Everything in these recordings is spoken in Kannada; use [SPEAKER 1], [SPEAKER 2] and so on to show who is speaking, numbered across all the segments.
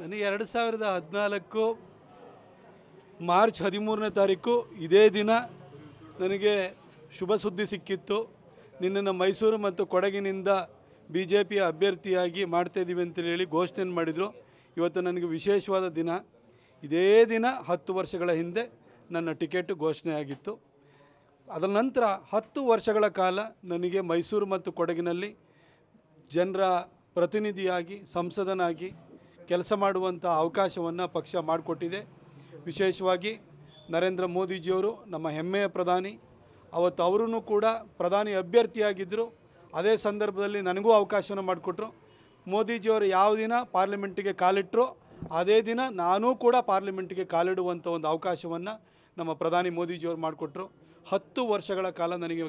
[SPEAKER 1] ನನಗೆ ಎರಡು ಸಾವಿರದ ಹದಿನಾಲ್ಕು ಮಾರ್ಚ್ ಹದಿಮೂರನೇ ತಾರೀಕು ಇದೇ ದಿನ ನನಗೆ ಶುಭ ಸುದ್ದಿ ಸಿಕ್ಕಿತ್ತು ನಿನ್ನನ್ನು ಮೈಸೂರು ಮತ್ತು ಕೊಡಗಿನಿಂದ ಬಿ ಜೆ ಪಿಯ ಅಭ್ಯರ್ಥಿಯಾಗಿ ಇದ್ದೀವಿ ಅಂತೇಳಿ ಹೇಳಿ ಘೋಷಣೆ ಮಾಡಿದರು ಇವತ್ತು ನನಗೆ ವಿಶೇಷವಾದ ದಿನ ಇದೇ ದಿನ ಹತ್ತು ವರ್ಷಗಳ ಹಿಂದೆ ನನ್ನ ಟಿಕೆಟ್ ಘೋಷಣೆ ಆಗಿತ್ತು ಅದರ ನಂತರ ಹತ್ತು ವರ್ಷಗಳ ಕಾಲ ನನಗೆ ಮೈಸೂರು ಮತ್ತು ಕೊಡಗಿನಲ್ಲಿ ಜನರ ಪ್ರತಿನಿಧಿಯಾಗಿ ಸಂಸದನಾಗಿ ಕೆಲಸ ಮಾಡುವಂಥ ಅವಕಾಶವನ್ನು ಪಕ್ಷ ಮಾಡಿಕೊಟ್ಟಿದೆ ವಿಶೇಷವಾಗಿ ನರೇಂದ್ರ ಮೋದಿಜಿಯವರು ನಮ್ಮ ಹೆಮ್ಮೆಯ ಪ್ರಧಾನಿ ಅವತ್ತು ಅವರೂ ಕೂಡ ಪ್ರಧಾನಿ ಅಭ್ಯರ್ಥಿಯಾಗಿದ್ದರು ಅದೇ ಸಂದರ್ಭದಲ್ಲಿ ನನಗೂ ಅವಕಾಶವನ್ನು ಮಾಡಿಕೊಟ್ರು ಮೋದಿಜಿಯವರು ಯಾವ ದಿನ ಪಾರ್ಲಿಮೆಂಟಿಗೆ ಕಾಲಿಟ್ಟರೋ ಅದೇ ದಿನ ನಾನೂ ಕೂಡ ಪಾರ್ಲಿಮೆಂಟಿಗೆ ಕಾಲಿಡುವಂಥ ಒಂದು ಅವಕಾಶವನ್ನು ನಮ್ಮ ಪ್ರಧಾನಿ ಮೋದಿಜಿಯವರು ಮಾಡಿಕೊಟ್ರು ಹತ್ತು ವರ್ಷಗಳ ಕಾಲ ನನಗೆ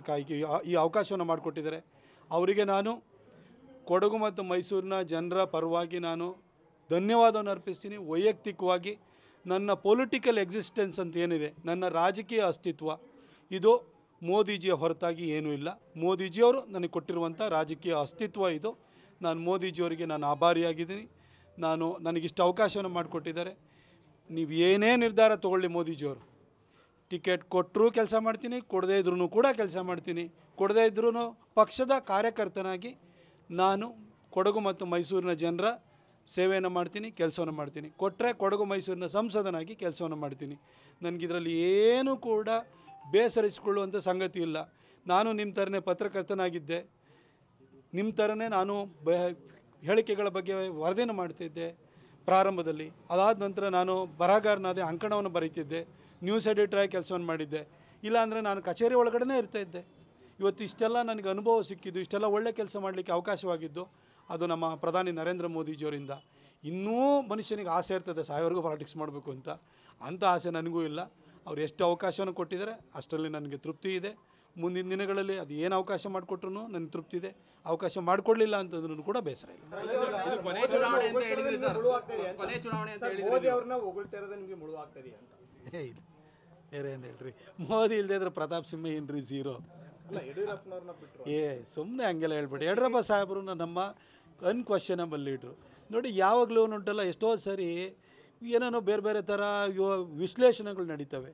[SPEAKER 1] ಈ ಅವಕಾಶವನ್ನು ಮಾಡಿಕೊಟ್ಟಿದ್ದಾರೆ ಅವರಿಗೆ ನಾನು ಕೊಡಗು ಮತ್ತು ಮೈಸೂರಿನ ಜನರ ಪರವಾಗಿ ನಾನು ಧನ್ಯವಾದವನ್ನು ಅರ್ಪಿಸ್ತೀನಿ ವೈಯಕ್ತಿಕವಾಗಿ ನನ್ನ ಪೊಲಿಟಿಕಲ್ ಎಕ್ಸಿಸ್ಟೆನ್ಸ್ ಅಂತ ಏನಿದೆ ನನ್ನ ರಾಜಕೀಯ ಅಸ್ತಿತ್ವ ಇದು ಮೋದಿಜಿಯ ಹೊರತಾಗಿ ಏನೂ ಇಲ್ಲ ಮೋದಿಜಿಯವರು ನನಗೆ ಕೊಟ್ಟಿರುವಂಥ ರಾಜಕೀಯ ಅಸ್ತಿತ್ವ ಇದು ನಾನು ಮೋದಿಜಿಯವರಿಗೆ ನಾನು ಆಭಾರಿಯಾಗಿದ್ದೀನಿ ನಾನು ನನಗಿಷ್ಟು ಅವಕಾಶವನ್ನು ಮಾಡಿಕೊಟ್ಟಿದ್ದಾರೆ ನೀವು ಏನೇ ನಿರ್ಧಾರ ತೊಗೊಳ್ಳಿ ಮೋದಿಜಿಯವರು ಟಿಕೆಟ್ ಕೊಟ್ಟರೂ ಕೆಲಸ ಮಾಡ್ತೀನಿ ಕೊಡದೇ ಇದ್ರೂ ಕೂಡ ಕೆಲಸ ಮಾಡ್ತೀನಿ ಕೊಡದೇ ಇದ್ರೂ ಪಕ್ಷದ ಕಾರ್ಯಕರ್ತನಾಗಿ ನಾನು ಕೊಡಗು ಮತ್ತು ಮೈಸೂರಿನ ಜನರ ಸೇವೆಯನ್ನು ಮಾಡ್ತೀನಿ ಕೆಲಸವನ್ನು ಮಾಡ್ತೀನಿ ಕೊಟ್ಟರೆ ಕೊಡಗು ಮೈಸೂರಿನ ಸಂಸದನಾಗಿ ಕೆಲಸವನ್ನು ಮಾಡ್ತೀನಿ ನನಗಿದರಲ್ಲಿ ಏನೂ ಕೂಡ ಬೇಸರಿಸಿಕೊಳ್ಳುವಂಥ ಸಂಗತಿ ಇಲ್ಲ ನಾನು ನಿಮ್ಮ ಥರನೇ ಪತ್ರಕರ್ತನಾಗಿದ್ದೆ ನಿಮ್ಮ ಥರನೇ ನಾನು ಬ ಹೇಳಿಕೆಗಳ ಬಗ್ಗೆ ವರದಿಯನ್ನು ಮಾಡ್ತಿದ್ದೆ ಪ್ರಾರಂಭದಲ್ಲಿ ಅದಾದ ನಂತರ ನಾನು ಬರಹಗಾರನಾದ ಅಂಕಣವನ್ನು ಬರೀತಿದ್ದೆ ನ್ಯೂಸ್ ಎಡಿಟರಾಗಿ ಕೆಲಸವನ್ನು ಮಾಡಿದ್ದೆ ಇಲ್ಲಾಂದರೆ ನಾನು ಕಚೇರಿ ಒಳಗಡೆ ಇರ್ತಾಯಿದ್ದೆ ಇವತ್ತು ಇಷ್ಟೆಲ್ಲ ನನಗೆ ಅನುಭವ ಸಿಕ್ಕಿದ್ದು ಇಷ್ಟೆಲ್ಲ ಒಳ್ಳೆ ಕೆಲಸ ಮಾಡಲಿಕ್ಕೆ ಅವಕಾಶವಾಗಿದ್ದು ಅದು ನಮ್ಮ ಪ್ರಧಾನಿ ನರೇಂದ್ರ ಮೋದಿಜಿಯವರಿಂದ ಇನ್ನೂ ಮನುಷ್ಯನಿಗೆ ಆಸೆ ಇರ್ತದೆ ಸಾವಿರಗೂ ಪಾಲಿಟಿಕ್ಸ್ ಮಾಡಬೇಕು ಅಂತ ಅಂಥ ಆಸೆ ನನಗೂ ಇಲ್ಲ ಅವ್ರು ಎಷ್ಟು ಅವಕಾಶವನ್ನು ಕೊಟ್ಟಿದ್ದಾರೆ ಅಷ್ಟರಲ್ಲಿ ನನಗೆ ತೃಪ್ತಿ ಇದೆ ಮುಂದಿನ ದಿನಗಳಲ್ಲಿ ಅದು ಏನು ಅವಕಾಶ ಮಾಡಿಕೊಟ್ರು ನನಗೆ ತೃಪ್ತಿ ಇದೆ ಅವಕಾಶ ಮಾಡಿಕೊಡ್ಲಿಲ್ಲ ಅಂತಂದ್ರೂ ಕೂಡ ಬೇಸರ ಇಲ್ಲ ಕೊನೆ ಚುನಾವಣೆ ಬೇರೆ ಏನು ಹೇಳ್ರಿ ಮೋದಿ ಇಲ್ಲದೆ ಇದ್ರೆ ಪ್ರತಾಪ್ ಸಿಂಹ ಏನ್ರಿ ಝೀರೋ ಏ ಸುಮ್ಮನೆ ಹಂಗೆಲ್ಲ ಹೇಳ್ಬೇಡಿ ಯಡಿಯೂರಪ್ಪ ಸಾಹೇಬ್ರು ನಮ್ಮ ಅನ್ಕ್ವಶನಬಲ್ ಲೀಡ್ರು ನೋಡಿ ಯಾವಾಗಲೂ ಉಂಟಲ್ಲ ಎಷ್ಟೋ ಸರಿ ಏನೇನೋ ಬೇರೆ ಬೇರೆ ಥರ ವಿಶ್ಲೇಷಣೆಗಳು ನಡೀತವೆ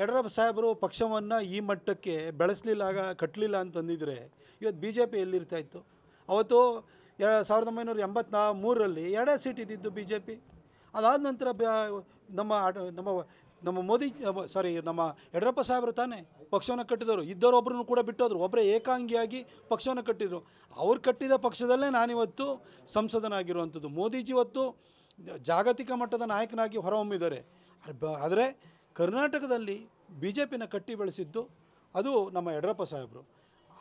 [SPEAKER 1] ಯಡಿಯೂರಪ್ಪ ಸಾಹೇಬರು ಪಕ್ಷವನ್ನು ಈ ಮಟ್ಟಕ್ಕೆ ಬೆಳೆಸಲಿಲ್ಲ ಆಗ ಕಟ್ಟಲಿಲ್ಲ ಅಂತಂದಿದ್ರೆ ಇವತ್ತು ಬಿ ಜೆ ಪಿ ಎಲ್ಲಿರ್ತಾ ಇತ್ತು ಅವತ್ತು ಸಾವಿರದ ಒಂಬೈನೂರ ಎಂಬತ್ನಾ ಮೂರರಲ್ಲಿ ಎರಡೇ ಸೀಟ್ ಇದ್ದಿದ್ದು ಬಿ ಜೆ ಪಿ ಅದಾದ ನಂತರ ನಮ್ಮ ನಮ್ಮ ನಮ್ಮ ಮೋದಿ ಸಾರಿ ನಮ್ಮ ಯಡಿಯೂರಪ್ಪ ಸಾಹೇಬರು ತಾನೇ ಪಕ್ಷವನ್ನು ಕಟ್ಟಿದರು ಇದ್ದವರೊಬ್ಬರನ್ನು ಕೂಡ ಬಿಟ್ಟೋದ್ರು ಒಬ್ಬರೇ ಏಕಾಂಗಿಯಾಗಿ ಪಕ್ಷವನ್ನು ಕಟ್ಟಿದರು ಅವ್ರು ಕಟ್ಟಿದ ಪಕ್ಷದಲ್ಲೇ ನಾನಿವತ್ತು ಸಂಸದನಾಗಿರುವಂಥದ್ದು ಮೋದಿಜಿ ಇವತ್ತು ಜಾಗತಿಕ ಮಟ್ಟದ ನಾಯಕನಾಗಿ ಹೊರಹೊಮ್ಮಿದ್ದಾರೆ ಆದರೆ ಕರ್ನಾಟಕದಲ್ಲಿ ಬಿ ಜೆ ಪಿನ ಕಟ್ಟಿ ಬೆಳೆಸಿದ್ದು ಅದು ನಮ್ಮ ಯಡಿಯೂರಪ್ಪ ಸಾಹೇಬರು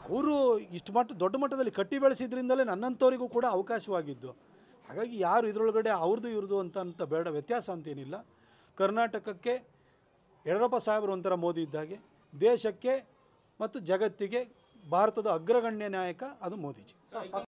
[SPEAKER 1] ಅವರು ಇಷ್ಟು ಮಟ್ಟ ದೊಡ್ಡ ಮಟ್ಟದಲ್ಲಿ ಕಟ್ಟಿ ಬೆಳೆಸಿದ್ರಿಂದಲೇ ನನ್ನಂಥವರಿಗೂ ಕೂಡ ಅವಕಾಶವಾಗಿದ್ದು ಹಾಗಾಗಿ ಯಾರು ಇದರೊಳಗಡೆ ಅವ್ರದ್ದು ಇವ್ರದ್ದು ಅಂತ ಅಂತ ಬೇಡ ವ್ಯತ್ಯಾಸ ಅಂತೇನಿಲ್ಲ ಕರ್ನಾಟಕಕ್ಕೆ ಯಡಿಯೂರಪ್ಪ ಸಾಹೇಬರು ಒಂಥರ ಮೋದಿ ಇದ್ದಾಗೆ ದೇಶಕ್ಕೆ ಮತ್ತು ಜಗತ್ತಿಗೆ ಭಾರತದ ಅಗ್ರಗಣ್ಯ ನಾಯಕ ಅದು ಮೋದಿಜಿ